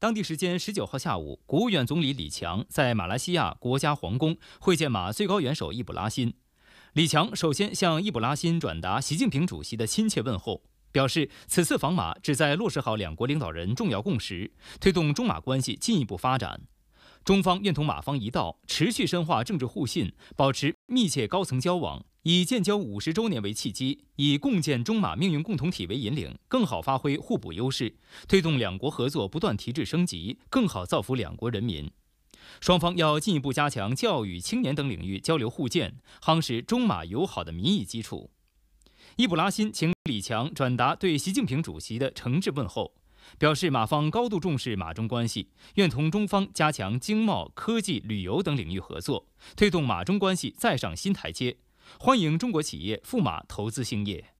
当地时间十九号下午，国务院总理李强在马来西亚国家皇宫会见马最高元首易卜拉欣。李强首先向易卜拉欣转达习近平主席的亲切问候，表示此次访马旨在落实好两国领导人重要共识，推动中马关系进一步发展。中方愿同马方一道，持续深化政治互信，保持密切高层交往。以建交五十周年为契机，以共建中马命运共同体为引领，更好发挥互补优势，推动两国合作不断提质升级，更好造福两国人民。双方要进一步加强教育、青年等领域交流互鉴，夯实中马友好的民意基础。伊布拉欣请李强转达对习近平主席的诚挚问候，表示马方高度重视马中关系，愿同中方加强经贸、科技、旅游等领域合作，推动马中关系再上新台阶。欢迎中国企业赴马投资兴业。